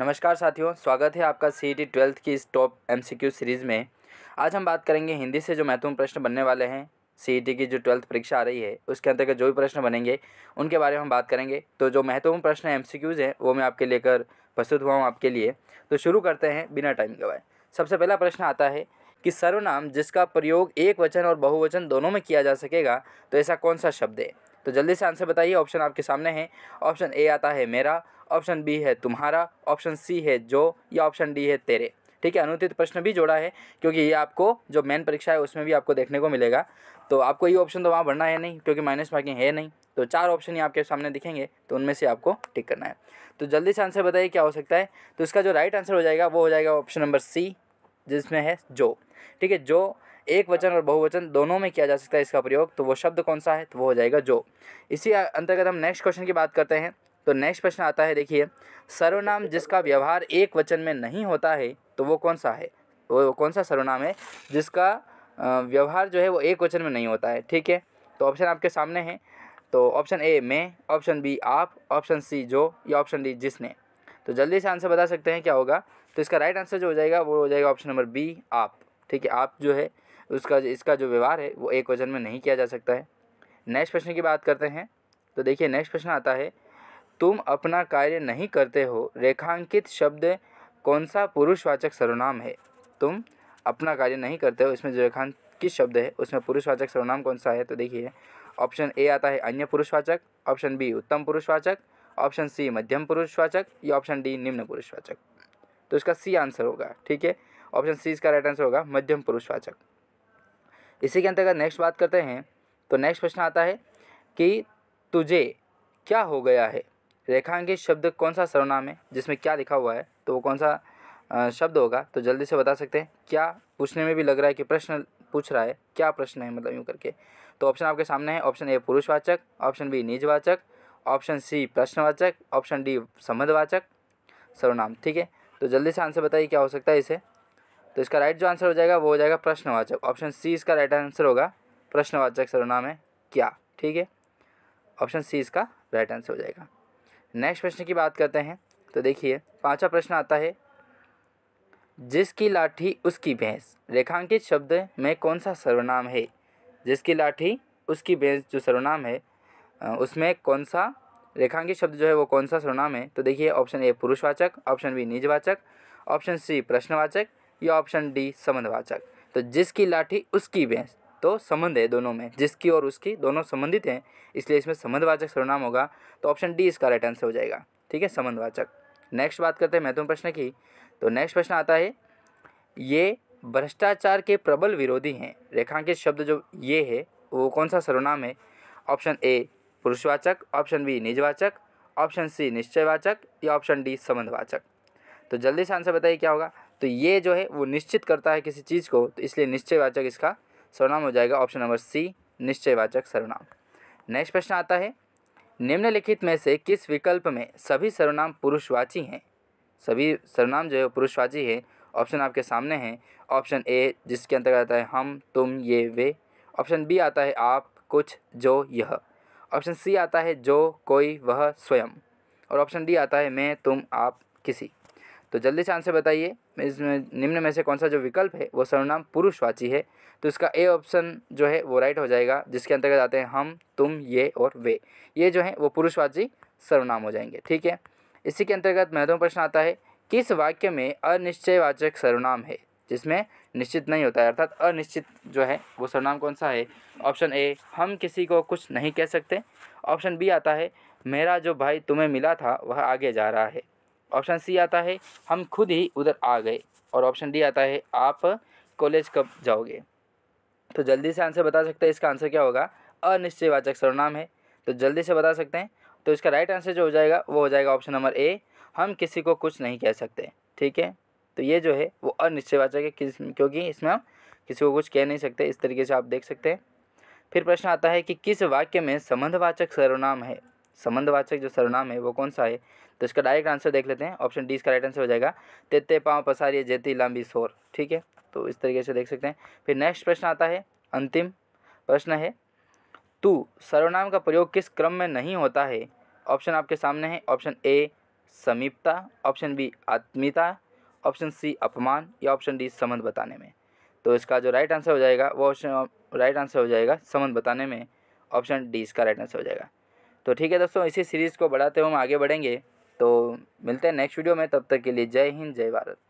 नमस्कार साथियों स्वागत है आपका सी टी e ट्वेल्थ की इस टॉप एमसीक्यू सीरीज़ में आज हम बात करेंगे हिंदी से जो महत्वपूर्ण प्रश्न बनने वाले हैं सी e की जो ट्वेल्थ परीक्षा आ रही है उसके अंतर्गत जो भी प्रश्न बनेंगे उनके बारे में हम बात करेंगे तो जो महत्वपूर्ण प्रश्न एम सी हैं वो मैं आपके लेकर प्रस्तुत हुआ हूँ आपके लिए तो शुरू करते हैं बिना टाइम गवाए सबसे पहला प्रश्न आता है कि सर्वनाम जिसका प्रयोग एक वचन और बहुवचन दोनों में किया जा सकेगा तो ऐसा कौन सा शब्द है तो जल्दी से आंसर बताइए ऑप्शन आपके सामने है ऑप्शन ए आता है मेरा ऑप्शन बी है तुम्हारा ऑप्शन सी है जो या ऑप्शन डी है तेरे ठीक है अनुचित प्रश्न भी जोड़ा है क्योंकि ये आपको जो मेन परीक्षा है उसमें भी आपको देखने को मिलेगा तो आपको ये ऑप्शन तो वहाँ भरना है नहीं क्योंकि माइनस मार्किंग है नहीं तो चार ऑप्शन ही आपके सामने दिखेंगे तो उनमें से आपको टिक करना है तो जल्दी से आंसर बताइए क्या हो सकता है तो इसका जो राइट आंसर हो जाएगा वो हो जाएगा ऑप्शन नंबर सी जिसमें है जो ठीक है जो एक वचन और बहुवचन दोनों में किया जा सकता है इसका प्रयोग तो वो शब्द कौन सा है तो वो हो जाएगा जो इसी अंतर्गत हम नेक्स्ट क्वेश्चन की बात करते हैं तो नेक्स्ट प्रश्न आता है देखिए सर्वनाम जिसका व्यवहार एक वचन में नहीं होता है तो वो कौन सा है वो कौन सा सर्वनाम है जिसका व्यवहार जो है वो एक वचन में नहीं होता है ठीक है तो ऑप्शन आपके सामने है तो ऑप्शन ए मैं ऑप्शन बी आप ऑप्शन सी जो या ऑप्शन डी जिसने तो जल्दी से आंसर बता सकते हैं क्या होगा तो इसका राइट आंसर जो हो जाएगा वो हो जाएगा ऑप्शन नंबर बी आप ठीक है आप जो है उसका इसका जो व्यवहार है वो एक वचन में नहीं किया जा सकता है नेक्स्ट प्रश्न की बात करते हैं तो देखिए नेक्स्ट प्रश्न आता है तुम अपना कार्य नहीं करते हो रेखांकित शब्द कौन सा पुरुषवाचक सर्वनाम है तुम अपना कार्य नहीं करते हो इसमें जो रेखांकित शब्द है उसमें पुरुषवाचक सर्वनाम कौन सा है तो देखिए ऑप्शन ए आता है अन्य पुरुषवाचक ऑप्शन बी उत्तम पुरुषवाचक ऑप्शन सी मध्यम पुरुषवाचक या ऑप्शन डी निम्न पुरुषवाचक तो इसका सी आंसर होगा ठीक है ऑप्शन सी इसका राइट आंसर होगा मध्यम पुरुषवाचक इसी के अंतर्गत नेक्स्ट बात करते हैं तो नेक्स्ट प्रश्न आता है कि तुझे क्या हो गया है रेखांकित शब्द कौन सा सर्वनाम है जिसमें क्या लिखा हुआ है तो वो कौन सा शब्द होगा तो जल्दी से बता सकते हैं क्या पूछने में भी लग रहा है कि प्रश्न पूछ रहा है क्या प्रश्न है मतलब यूँ करके तो ऑप्शन आपके सामने है ऑप्शन ए पुरुषवाचक ऑप्शन बी निजवाचक ऑप्शन सी प्रश्नवाचक ऑप्शन डी संबंधवाचक सर्वनाम ठीक है तो जल्दी से आंसर बताइए क्या हो सकता है इसे तो इसका राइट जो आंसर हो जाएगा वो हो जाएगा प्रश्नवाचक ऑप्शन सी इसका राइट आंसर होगा प्रश्नवाचक सर्वनाम है क्या ठीक है ऑप्शन सी इसका राइट आंसर हो जाएगा नेक्स्ट प्रश्न की बात करते हैं तो देखिए पांचवा प्रश्न आता है जिसकी लाठी उसकी भैंस रेखांकित शब्द में कौन सा सर्वनाम है जिसकी लाठी उसकी भैंस जो सर्वनाम है उसमें कौन सा रेखांकित शब्द जो है वो कौन सा सर्वनाम है तो देखिए ऑप्शन ए पुरुषवाचक ऑप्शन बी निजवाचक ऑप्शन सी प्रश्नवाचक या ऑप्शन डी संबंधवाचक तो जिसकी लाठी उसकी भैंस तो संबंध है दोनों में जिसकी और उसकी दोनों संबंधित हैं इसलिए इसमें संबंधवाचक सर्वनाम होगा तो ऑप्शन डी इसका राइट आंसर हो जाएगा ठीक है संबंधवाचक नेक्स्ट बात करते हैं महत्वपूर्ण प्रश्न की तो नेक्स्ट प्रश्न आता है ये भ्रष्टाचार के प्रबल विरोधी हैं रेखांकित शब्द जो ये है वो कौन सा सर्वनाम है ऑप्शन ए पुरुषवाचक ऑप्शन बी निजवाचक ऑप्शन सी निश्चयवाचक या ऑप्शन डी संबंधवाचक तो जल्दी से आंसर बताइए क्या होगा तो ये जो है वो निश्चित करता है किसी चीज़ को तो इसलिए निश्चयवाचक इसका सर्वनाम हो जाएगा ऑप्शन नंबर सी निश्चयवाचक सर्वनाम नेक्स्ट प्रश्न आता है निम्नलिखित में से किस विकल्प में सभी सर्वनाम पुरुषवाची हैं सभी सर्वनाम जो है पुरुषवाची है ऑप्शन आपके सामने हैं ऑप्शन ए जिसके अंतर्गत आता है हम तुम ये वे ऑप्शन बी आता है आप कुछ जो यह ऑप्शन सी आता है जो कोई वह स्वयं और ऑप्शन डी आता है मैं तुम आप किसी तो जल्दी से आंसर बताइए इसमें निम्न में से कौन सा जो विकल्प है वो सर्वनाम पुरुषवाची है तो इसका ए ऑप्शन जो है वो राइट हो जाएगा जिसके अंतर्गत आते हैं हम तुम ये और वे ये जो है वो पुरुषवाची सर्वनाम हो जाएंगे ठीक है इसी के अंतर्गत महत्वपूर्ण प्रश्न आता है किस वाक्य में अनिश्चयवाचक सर्वनाम है जिसमें निश्चित नहीं होता है अर्थात अनिश्चित जो है वो सर्वनाम कौन सा है ऑप्शन ए हम किसी को कुछ नहीं कह सकते ऑप्शन बी आता है मेरा जो भाई तुम्हें मिला था वह आगे जा रहा है ऑप्शन सी आता है हम खुद ही उधर आ गए और ऑप्शन डी आता है आप कॉलेज कब जाओगे तो जल्दी से आंसर बता सकते हैं इसका आंसर क्या होगा अनिश्चयवाचक सर्वनाम है तो जल्दी से बता सकते हैं तो इसका राइट आंसर जो हो जाएगा वो हो जाएगा ऑप्शन नंबर ए हम किसी को कुछ नहीं कह सकते ठीक है तो ये जो है वो अनिश्चयवाचक है किस क्योंकि इसमें हम किसी को कुछ कह नहीं सकते इस तरीके से आप देख सकते हैं फिर प्रश्न आता है कि किस वाक्य में संबंधवाचक सर्वनाम है संबंधवाचक जो सर्वनाम है वो कौन सा है तो इसका डायरेक्ट आंसर देख लेते हैं ऑप्शन डी इसका राइट आंसर हो जाएगा तेते पाँव पसारिय जेती लांबी सोर ठीक है तो इस तरीके से देख सकते हैं फिर नेक्स्ट प्रश्न आता है अंतिम प्रश्न है तू सर्वनाम का प्रयोग किस क्रम में नहीं होता है ऑप्शन आपके सामने है ऑप्शन ए समीपता ऑप्शन बी आत्मीयता ऑप्शन सी अपमान या ऑप्शन डी संबंध बताने में तो इसका जो राइट आंसर हो जाएगा वो ऑप्शन राइट आंसर हो जाएगा संबंध बताने में ऑप्शन डी इसका राइट आंसर हो जाएगा तो ठीक है दोस्तों इसी सीरीज़ को बढ़ाते हुए हम आगे बढ़ेंगे तो मिलते हैं नेक्स्ट वीडियो में तब तक के लिए जय हिंद जय भारत